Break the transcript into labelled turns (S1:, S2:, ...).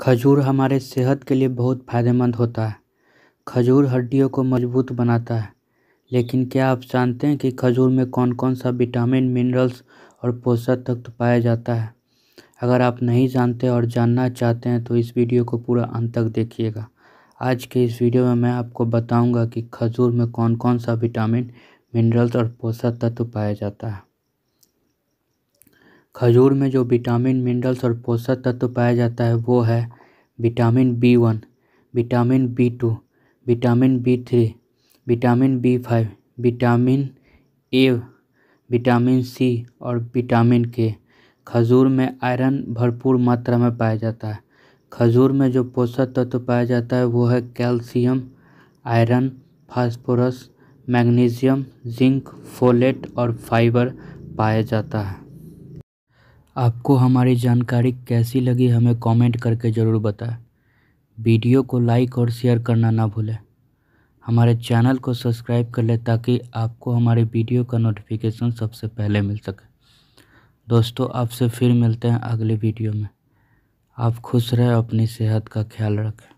S1: खजूर हमारे सेहत के लिए बहुत फ़ायदेमंद होता है खजूर हड्डियों को मजबूत बनाता है लेकिन क्या आप जानते हैं कि खजूर में कौन कौन सा विटामिन मिनरल्स और पोषक तत्व पाया जाता है अगर आप नहीं जानते और जानना चाहते हैं तो इस वीडियो को पूरा अंत तक देखिएगा आज के इस वीडियो में मैं आपको बताऊंगा कि खजूर में कौन कौन सा विटामिन मिनरल्स और पोषक तत्व पाया जाता है खजूर में जो विटामिन मिनरल्स और पोषक तत्व पाया जाता है वो है vitamin B one vitamin B two vitamin B three vitamin B five vitamin A vitamin C और विटामिन के खजूर में आयरन भरपूर मात्रा में पाया जाता है खजूर में जो पोषक तत्व पाया जाता है वो है calcium iron phosphorus magnesium zinc folate और फाइबर पाया जाता है आपको हमारी जानकारी कैसी लगी हमें कमेंट करके ज़रूर बताएं वीडियो को लाइक और शेयर करना ना भूलें हमारे चैनल को सब्सक्राइब कर लें ताकि आपको हमारे वीडियो का नोटिफिकेशन सबसे पहले मिल सके दोस्तों आपसे फिर मिलते हैं अगले वीडियो में आप खुश रहें अपनी सेहत का ख्याल रखें